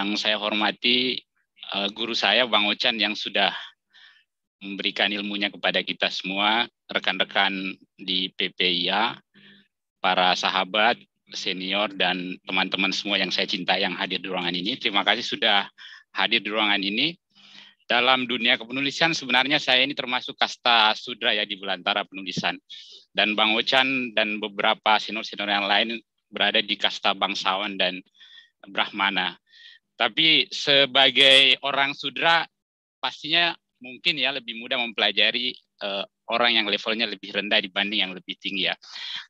yang saya hormati eh, guru saya Bang Ochan yang sudah memberikan ilmunya kepada kita semua, rekan-rekan di PPIA, para sahabat, senior, dan teman-teman semua yang saya cinta yang hadir di ruangan ini. Terima kasih sudah hadir di ruangan ini. Dalam dunia kepenulisan sebenarnya saya ini termasuk kasta sudra ya di belantara penulisan. Dan Bang Ochan dan beberapa senior-senior yang lain berada di kasta bangsawan dan brahmana. Tapi sebagai orang sudra pastinya mungkin ya lebih mudah mempelajari uh, orang yang levelnya lebih rendah dibanding yang lebih tinggi ya.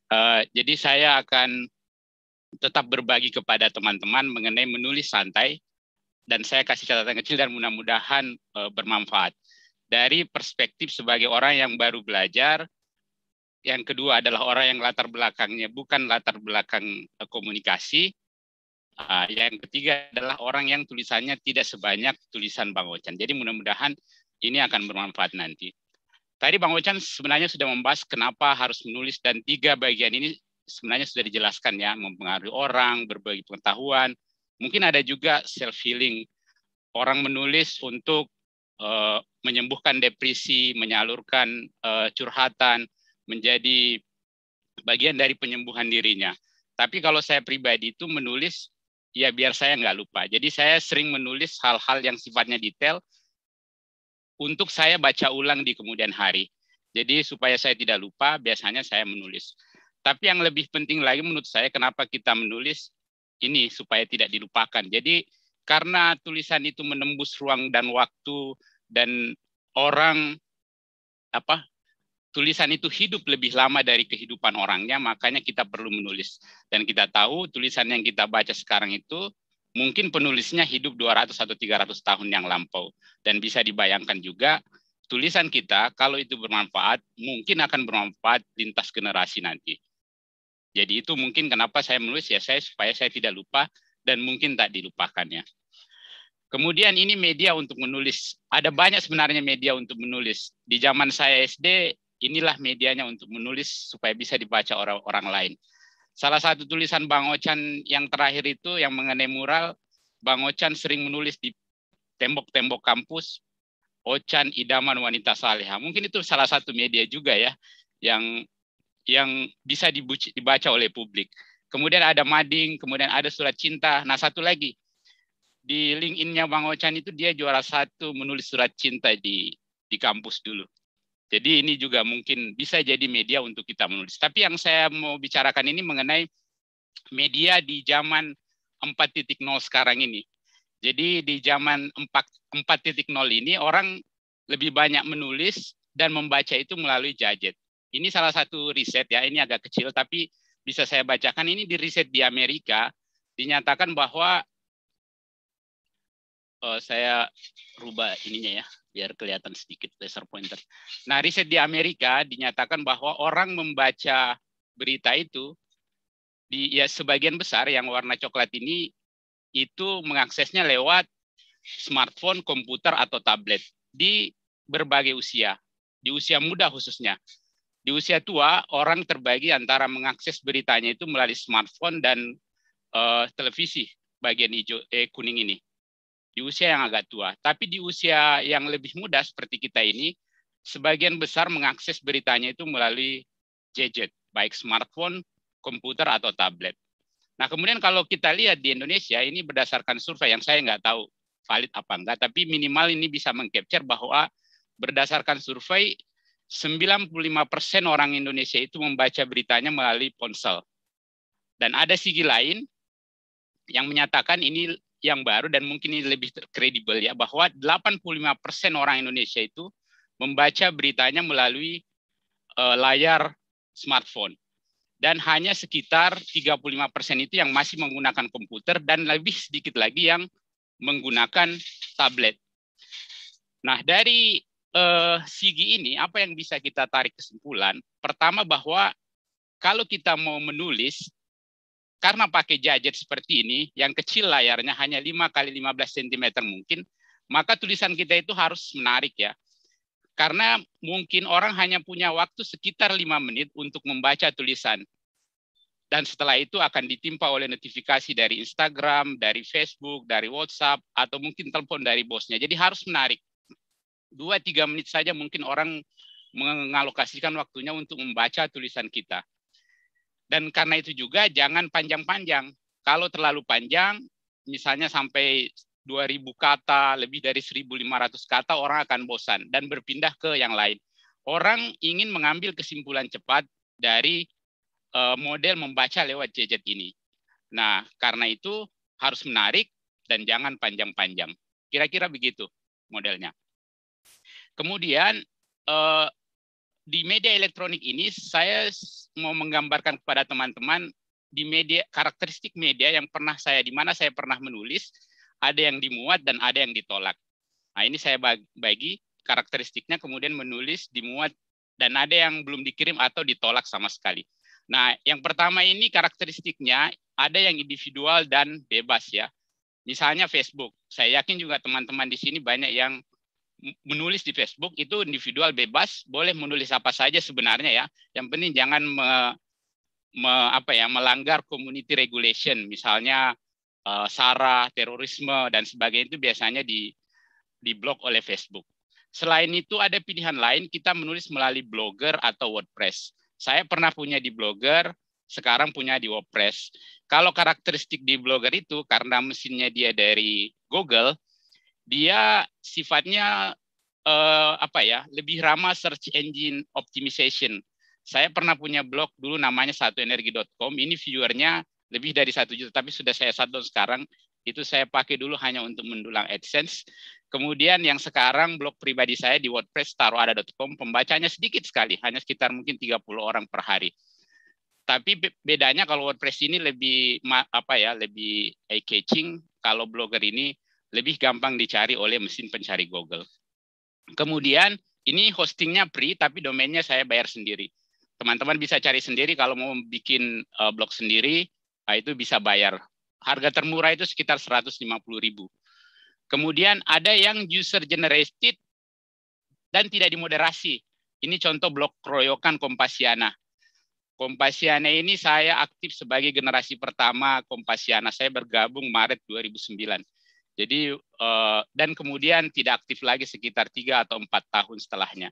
Uh, jadi saya akan tetap berbagi kepada teman-teman mengenai menulis santai dan saya kasih catatan kecil dan mudah-mudahan uh, bermanfaat. Dari perspektif sebagai orang yang baru belajar, yang kedua adalah orang yang latar belakangnya bukan latar belakang komunikasi, Ah, yang ketiga adalah orang yang tulisannya tidak sebanyak tulisan Bang Ochan. Jadi mudah-mudahan ini akan bermanfaat nanti. Tadi Bang Ochan sebenarnya sudah membahas kenapa harus menulis dan tiga bagian ini sebenarnya sudah dijelaskan ya, mempengaruhi orang, berbagi pengetahuan. Mungkin ada juga self healing. Orang menulis untuk uh, menyembuhkan depresi, menyalurkan uh, curhatan, menjadi bagian dari penyembuhan dirinya. Tapi kalau saya pribadi itu menulis ya biar saya nggak lupa. Jadi saya sering menulis hal-hal yang sifatnya detail untuk saya baca ulang di kemudian hari. Jadi supaya saya tidak lupa, biasanya saya menulis. Tapi yang lebih penting lagi menurut saya kenapa kita menulis ini supaya tidak dilupakan. Jadi karena tulisan itu menembus ruang dan waktu dan orang apa tulisan itu hidup lebih lama dari kehidupan orangnya, makanya kita perlu menulis. Dan kita tahu tulisan yang kita baca sekarang itu mungkin penulisnya hidup 200 atau 300 tahun yang lampau. Dan bisa dibayangkan juga tulisan kita kalau itu bermanfaat, mungkin akan bermanfaat lintas generasi nanti. Jadi itu mungkin kenapa saya menulis ya saya supaya saya tidak lupa dan mungkin tak dilupakannya. Kemudian ini media untuk menulis. Ada banyak sebenarnya media untuk menulis. Di zaman saya SD inilah medianya untuk menulis supaya bisa dibaca orang orang lain. Salah satu tulisan Bang Ochan yang terakhir itu yang mengenai mural, Bang Ochan sering menulis di tembok-tembok kampus Ochan idaman wanita saleha. Mungkin itu salah satu media juga ya yang yang bisa dibaca oleh publik. Kemudian ada mading, kemudian ada surat cinta. Nah satu lagi di link innya Bang Ochan itu dia juara satu menulis surat cinta di di kampus dulu. Jadi ini juga mungkin bisa jadi media untuk kita menulis. Tapi yang saya mau bicarakan ini mengenai media di zaman 4.0 sekarang ini. Jadi di zaman 4.0 ini orang lebih banyak menulis dan membaca itu melalui gadget. Ini salah satu riset ya, ini agak kecil tapi bisa saya bacakan ini di riset di Amerika dinyatakan bahwa uh, saya rubah ininya ya biar kelihatan sedikit laser pointer. Nah, riset di Amerika dinyatakan bahwa orang membaca berita itu di ya sebagian besar yang warna coklat ini itu mengaksesnya lewat smartphone, komputer atau tablet di berbagai usia, di usia muda khususnya. Di usia tua orang terbagi antara mengakses beritanya itu melalui smartphone dan uh, televisi bagian hijau eh kuning ini di usia yang agak tua. Tapi di usia yang lebih muda seperti kita ini, sebagian besar mengakses beritanya itu melalui gadget, baik smartphone, komputer, atau tablet. Nah, kemudian kalau kita lihat di Indonesia, ini berdasarkan survei yang saya nggak tahu valid apa enggak, tapi minimal ini bisa mengcapture bahwa berdasarkan survei, 95% orang Indonesia itu membaca beritanya melalui ponsel. Dan ada segi lain yang menyatakan ini yang baru dan mungkin ini lebih kredibel ya bahwa 85% orang Indonesia itu membaca beritanya melalui uh, layar smartphone dan hanya sekitar 35% itu yang masih menggunakan komputer dan lebih sedikit lagi yang menggunakan tablet. Nah, dari uh, eh, SIGI ini apa yang bisa kita tarik kesimpulan? Pertama bahwa kalau kita mau menulis karena pakai gadget seperti ini, yang kecil layarnya hanya 5 kali 15 cm mungkin, maka tulisan kita itu harus menarik ya. Karena mungkin orang hanya punya waktu sekitar 5 menit untuk membaca tulisan. Dan setelah itu akan ditimpa oleh notifikasi dari Instagram, dari Facebook, dari WhatsApp, atau mungkin telepon dari bosnya. Jadi harus menarik. Dua, tiga menit saja mungkin orang mengalokasikan waktunya untuk membaca tulisan kita. Dan karena itu juga jangan panjang-panjang. Kalau terlalu panjang, misalnya sampai 2000 kata, lebih dari 1500 kata, orang akan bosan dan berpindah ke yang lain. Orang ingin mengambil kesimpulan cepat dari eh, model membaca lewat gadget ini. Nah, karena itu harus menarik dan jangan panjang-panjang. Kira-kira begitu modelnya. Kemudian eh, di media elektronik ini saya mau menggambarkan kepada teman-teman di media karakteristik media yang pernah saya di mana saya pernah menulis ada yang dimuat dan ada yang ditolak. Nah, ini saya bagi karakteristiknya kemudian menulis dimuat dan ada yang belum dikirim atau ditolak sama sekali. Nah, yang pertama ini karakteristiknya ada yang individual dan bebas ya. Misalnya Facebook. Saya yakin juga teman-teman di sini banyak yang menulis di Facebook itu individual bebas, boleh menulis apa saja sebenarnya ya. Yang penting jangan me, me, apa ya melanggar community regulation, misalnya uh, sara, terorisme dan sebagainya itu biasanya di diblok oleh Facebook. Selain itu ada pilihan lain kita menulis melalui Blogger atau WordPress. Saya pernah punya di Blogger, sekarang punya di WordPress. Kalau karakteristik di Blogger itu karena mesinnya dia dari Google, dia sifatnya uh, apa ya lebih ramah search engine optimization. Saya pernah punya blog dulu namanya satuenergi.com. Ini viewernya lebih dari satu juta, tapi sudah saya shutdown sekarang. Itu saya pakai dulu hanya untuk mendulang AdSense. Kemudian yang sekarang blog pribadi saya di WordPress taruhada.com pembacanya sedikit sekali, hanya sekitar mungkin 30 orang per hari. Tapi bedanya kalau WordPress ini lebih apa ya, lebih eye catching, kalau blogger ini lebih gampang dicari oleh mesin pencari Google. Kemudian ini hostingnya free tapi domainnya saya bayar sendiri. Teman-teman bisa cari sendiri kalau mau bikin eh, blog sendiri eh, itu bisa bayar. Harga termurah itu sekitar 150.000. Kemudian ada yang user generated dan tidak dimoderasi. Ini contoh blog keroyokan Kompasiana. Kompasiana ini saya aktif sebagai generasi pertama Kompasiana. Saya bergabung Maret 2009 jadi uh, dan kemudian tidak aktif lagi sekitar tiga atau empat tahun setelahnya.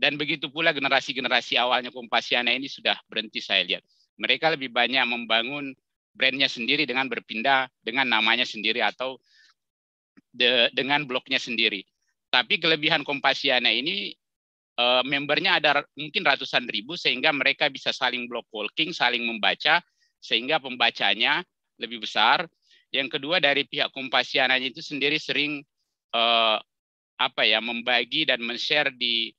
Dan begitu pula generasi-generasi awalnya Kompasiana ini sudah berhenti saya lihat. Mereka lebih banyak membangun brandnya sendiri dengan berpindah dengan namanya sendiri atau de, dengan bloknya sendiri. Tapi kelebihan Kompasiana ini uh, membernya ada mungkin ratusan ribu sehingga mereka bisa saling block walking, saling membaca sehingga pembacanya lebih besar yang kedua dari pihak Kompasiana itu sendiri sering uh, apa ya membagi dan men-share di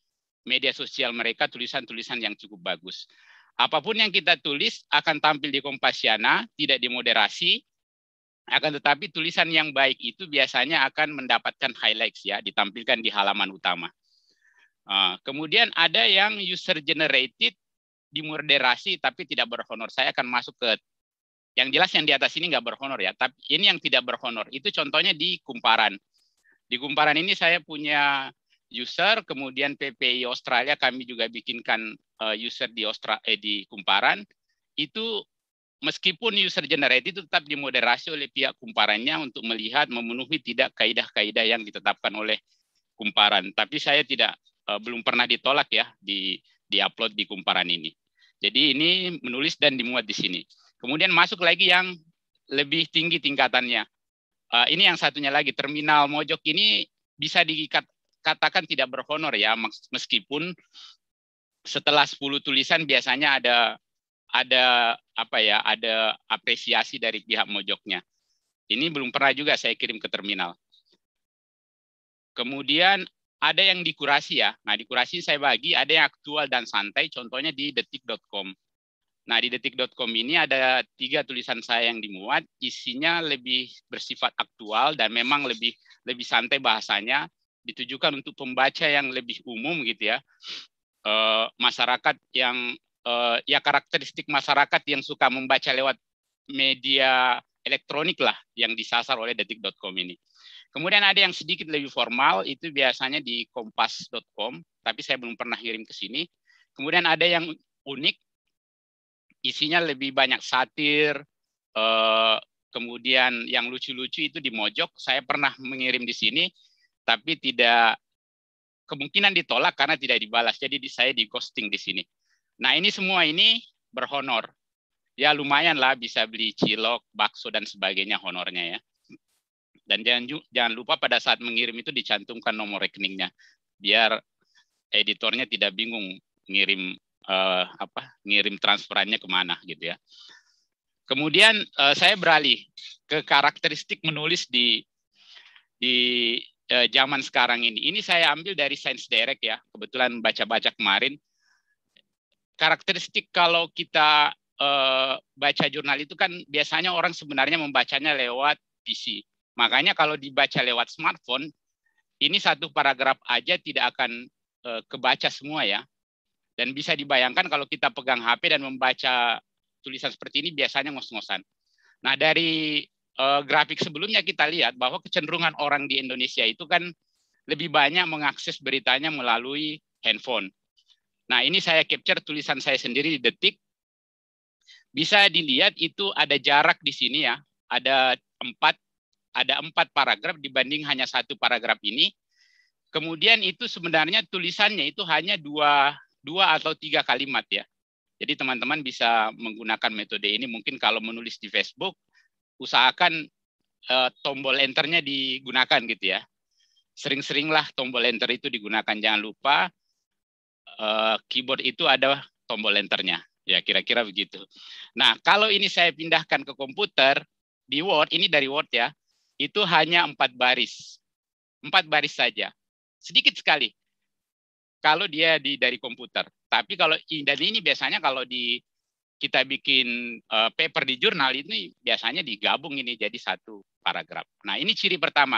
media sosial mereka tulisan-tulisan yang cukup bagus. Apapun yang kita tulis akan tampil di Kompasiana, tidak dimoderasi. Akan tetapi tulisan yang baik itu biasanya akan mendapatkan highlights ya, ditampilkan di halaman utama. Eh, kemudian ada yang user generated dimoderasi tapi tidak berhonor. Saya akan masuk ke yang jelas yang di atas ini nggak berhonor ya, tapi ini yang tidak berhonor. Itu contohnya di kumparan. Di kumparan ini saya punya user, kemudian PPI Australia kami juga bikinkan eh, user di Austra eh, di kumparan. Itu meskipun user generated itu tetap dimoderasi oleh pihak kumparannya untuk melihat memenuhi tidak kaidah-kaidah yang ditetapkan oleh kumparan. Tapi saya tidak eh, belum pernah ditolak ya di upload di kumparan ini. Jadi ini menulis dan dimuat di sini. Kemudian masuk lagi yang lebih tinggi tingkatannya. Eh, ini yang satunya lagi, terminal Mojok ini bisa dikatakan tidak berhonor ya, meskipun setelah 10 tulisan biasanya ada ada apa ya, ada apresiasi dari pihak Mojoknya. Ini belum pernah juga saya kirim ke terminal. Kemudian ada yang dikurasi ya. Nah, dikurasi saya bagi ada yang aktual dan santai contohnya di detik.com. Nah, di detik.com ini ada tiga tulisan saya yang dimuat, isinya lebih bersifat aktual dan memang lebih lebih santai bahasanya, ditujukan untuk pembaca yang lebih umum gitu ya, e, masyarakat yang e, ya karakteristik masyarakat yang suka membaca lewat media elektronik lah yang disasar oleh detik.com ini. Kemudian ada yang sedikit lebih formal, itu biasanya di kompas.com, tapi saya belum pernah kirim ke sini. Kemudian ada yang unik, isinya lebih banyak satir, eh, kemudian yang lucu-lucu itu di Mojok. Saya pernah mengirim di sini, tapi tidak kemungkinan ditolak karena tidak dibalas. Jadi di, saya di ghosting di sini. Nah ini semua ini berhonor. Ya lumayan lah bisa beli cilok, bakso dan sebagainya honornya ya. Dan jangan jangan lupa pada saat mengirim itu dicantumkan nomor rekeningnya biar editornya tidak bingung ngirim uh, apa ngirim transferannya kemana gitu ya. Kemudian uh, saya beralih ke karakteristik menulis di di uh, zaman sekarang ini. Ini saya ambil dari Science Direct ya. Kebetulan baca-baca kemarin karakteristik kalau kita uh, baca jurnal itu kan biasanya orang sebenarnya membacanya lewat PC. Makanya kalau dibaca lewat smartphone ini satu paragraf aja tidak akan uh, kebaca semua ya. Dan bisa dibayangkan kalau kita pegang HP dan membaca tulisan seperti ini biasanya ngos-ngosan. Nah, dari uh, grafik sebelumnya kita lihat bahwa kecenderungan orang di Indonesia itu kan lebih banyak mengakses beritanya melalui handphone. Nah, ini saya capture tulisan saya sendiri di detik. Bisa dilihat itu ada jarak di sini ya. Ada empat ada empat paragraf dibanding hanya satu paragraf ini. Kemudian itu sebenarnya tulisannya itu hanya dua dua atau tiga kalimat ya. Jadi teman-teman bisa menggunakan metode ini mungkin kalau menulis di Facebook usahakan uh, tombol enternya digunakan gitu ya. Sering-seringlah tombol enter itu digunakan jangan lupa uh, keyboard itu ada tombol enternya. Ya kira-kira begitu. Nah, kalau ini saya pindahkan ke komputer di Word, ini dari Word ya. Itu hanya empat baris. Empat baris saja. Sedikit sekali kalau dia di dari komputer. Tapi kalau dan ini biasanya kalau di kita bikin uh, paper di jurnal ini biasanya digabung ini jadi satu paragraf. Nah, ini ciri pertama.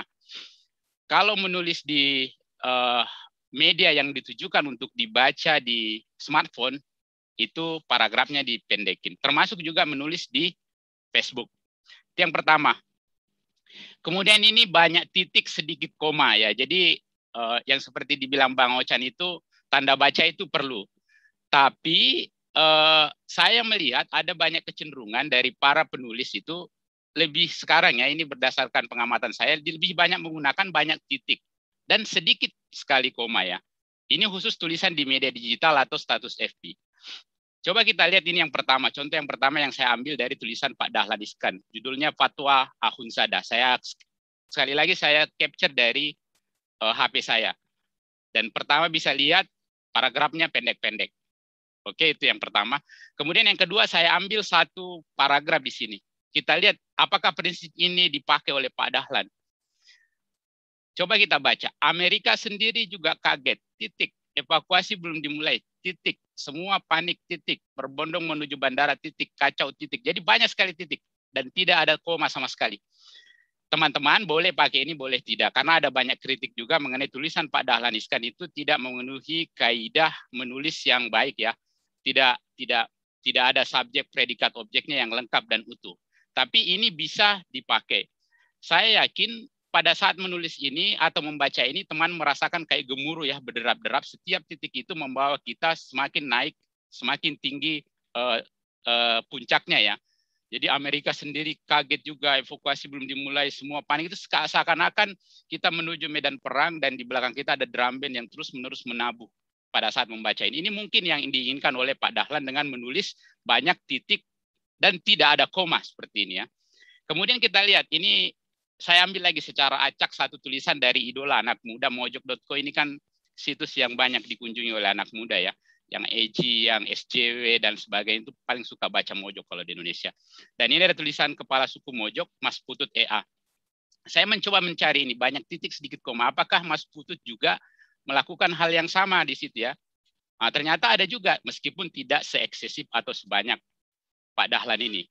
Kalau menulis di uh, media yang ditujukan untuk dibaca di smartphone itu paragrafnya dipendekin. Termasuk juga menulis di Facebook. Itu yang pertama. Kemudian ini banyak titik sedikit koma ya. Jadi uh, yang seperti dibilang Bang Ochan itu tanda baca itu perlu. Tapi uh, saya melihat ada banyak kecenderungan dari para penulis itu lebih sekarang ya ini berdasarkan pengamatan saya lebih banyak menggunakan banyak titik dan sedikit sekali koma ya. Ini khusus tulisan di media digital atau status FB. Coba kita lihat ini yang pertama. Contoh yang pertama yang saya ambil dari tulisan Pak Dahlan Iskan. Judulnya Fatwa Ahun Saya sekali lagi saya capture dari uh, eh, HP saya. Dan pertama bisa lihat paragrafnya pendek-pendek. Oke, itu yang pertama. Kemudian yang kedua saya ambil satu paragraf di sini. Kita lihat apakah prinsip ini dipakai oleh Pak Dahlan. Coba kita baca. Amerika sendiri juga kaget. Titik. Evakuasi belum dimulai. Titik. Semua panik. Titik. Berbondong menuju bandara. Titik. Kacau. Titik. Jadi banyak sekali titik dan tidak ada koma sama sekali teman-teman boleh pakai ini, boleh tidak. Karena ada banyak kritik juga mengenai tulisan Pak Dahlan Iskan itu tidak memenuhi kaidah menulis yang baik ya. Tidak tidak tidak ada subjek predikat objeknya yang lengkap dan utuh. Tapi ini bisa dipakai. Saya yakin pada saat menulis ini atau membaca ini teman merasakan kayak gemuruh ya berderap-derap setiap titik itu membawa kita semakin naik, semakin tinggi uh, uh, puncaknya ya. Jadi Amerika sendiri kaget juga evakuasi belum dimulai semua panik itu seakan-akan kita menuju medan perang dan di belakang kita ada drum band yang terus-menerus menabuh pada saat membaca ini. Ini mungkin yang diinginkan oleh Pak Dahlan dengan menulis banyak titik dan tidak ada koma seperti ini ya. Kemudian kita lihat ini saya ambil lagi secara acak satu tulisan dari idola anak muda mojok.co ini kan situs yang banyak dikunjungi oleh anak muda ya yang EJ, yang SJW dan sebagainya itu paling suka baca Mojok kalau di Indonesia. Dan ini ada tulisan kepala suku Mojok Mas Putut EA. Saya mencoba mencari ini banyak titik sedikit koma. Apakah Mas Putut juga melakukan hal yang sama di situ ya? Nah, ternyata ada juga meskipun tidak seeksesif atau sebanyak Pak Dahlan ini.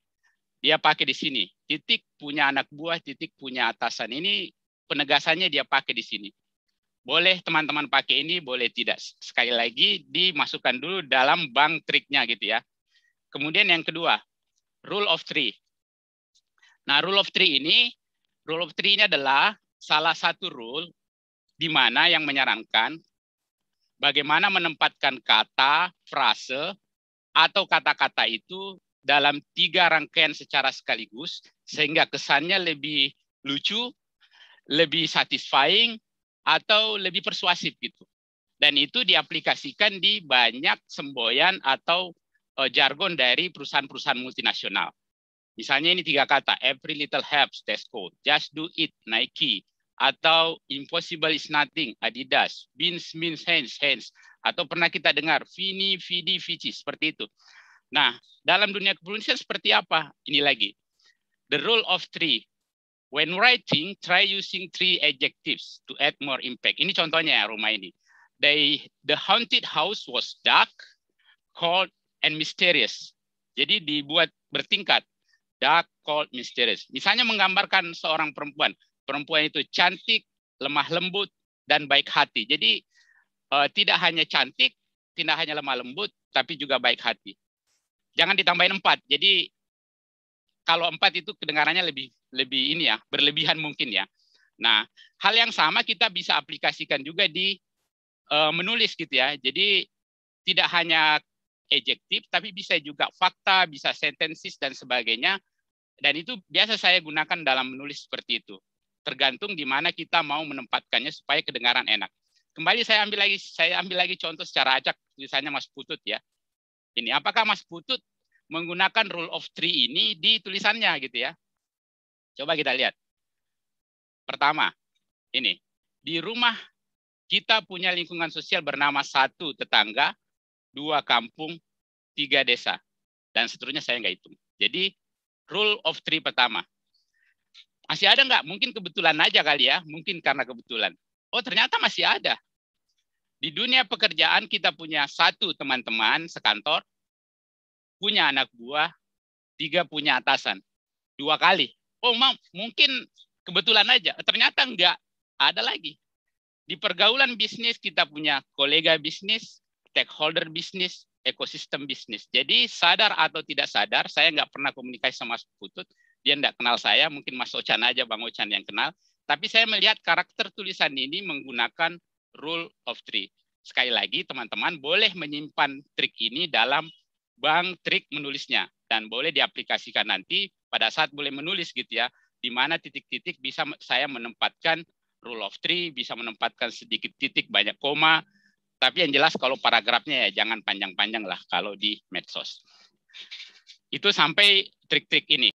Dia pakai di sini. Titik punya anak buah, titik punya atasan. Ini penegasannya dia pakai di sini boleh teman-teman pakai ini, boleh tidak. Sekali lagi dimasukkan dulu dalam bank triknya gitu ya. Kemudian yang kedua, rule of three. Nah, rule of three ini, rule of three ini adalah salah satu rule di mana yang menyarankan bagaimana menempatkan kata, frase, atau kata-kata itu dalam tiga rangkaian secara sekaligus, sehingga kesannya lebih lucu, lebih satisfying, atau lebih persuasif gitu. Dan itu diaplikasikan di banyak semboyan atau uh, jargon dari perusahaan-perusahaan multinasional. Misalnya ini tiga kata, every little helps, Tesco, just do it, Nike, atau impossible is nothing, Adidas, beans means hands, hands, atau pernah kita dengar, Fini Fidi Fici seperti itu. Nah, dalam dunia kepolisian seperti apa? Ini lagi, the rule of three, When writing, try using three adjectives to add more impact. Ini contohnya ya, rumah ini. They, the haunted house was dark, cold, and mysterious. Jadi dibuat bertingkat. Dark, cold, mysterious. Misalnya menggambarkan seorang perempuan. Perempuan itu cantik, lemah lembut, dan baik hati. Jadi uh, tidak hanya cantik, tidak hanya lemah lembut, tapi juga baik hati. Jangan ditambahin empat. Jadi kalau empat itu kedengarannya lebih lebih ini ya berlebihan mungkin ya. Nah hal yang sama kita bisa aplikasikan juga di uh, menulis gitu ya. Jadi tidak hanya adjektif tapi bisa juga fakta, bisa sentensis dan sebagainya. Dan itu biasa saya gunakan dalam menulis seperti itu. Tergantung di mana kita mau menempatkannya supaya kedengaran enak. Kembali saya ambil lagi saya ambil lagi contoh secara acak tulisannya Mas Putut ya. Ini apakah Mas Putut menggunakan rule of three ini di tulisannya gitu ya. Coba kita lihat. Pertama, ini. Di rumah kita punya lingkungan sosial bernama satu tetangga, dua kampung, tiga desa. Dan seterusnya saya nggak hitung. Jadi rule of three pertama. Masih ada nggak? Mungkin kebetulan aja kali ya. Mungkin karena kebetulan. Oh ternyata masih ada. Di dunia pekerjaan kita punya satu teman-teman sekantor, punya anak buah, tiga punya atasan. Dua kali. Oh, mam, mungkin kebetulan aja. Ternyata enggak. Ada lagi. Di pergaulan bisnis kita punya kolega bisnis, stakeholder bisnis, ekosistem bisnis. Jadi sadar atau tidak sadar, saya enggak pernah komunikasi sama Mas Putut. Dia enggak kenal saya, mungkin Mas ochan aja, Bang ochan yang kenal. Tapi saya melihat karakter tulisan ini menggunakan rule of three. Sekali lagi, teman-teman boleh menyimpan trik ini dalam Bang trik menulisnya dan boleh diaplikasikan nanti pada saat boleh menulis gitu ya di mana titik-titik bisa saya menempatkan rule of three bisa menempatkan sedikit titik banyak koma tapi yang jelas kalau paragrafnya ya jangan panjang-panjang lah kalau di medsos itu sampai trik-trik ini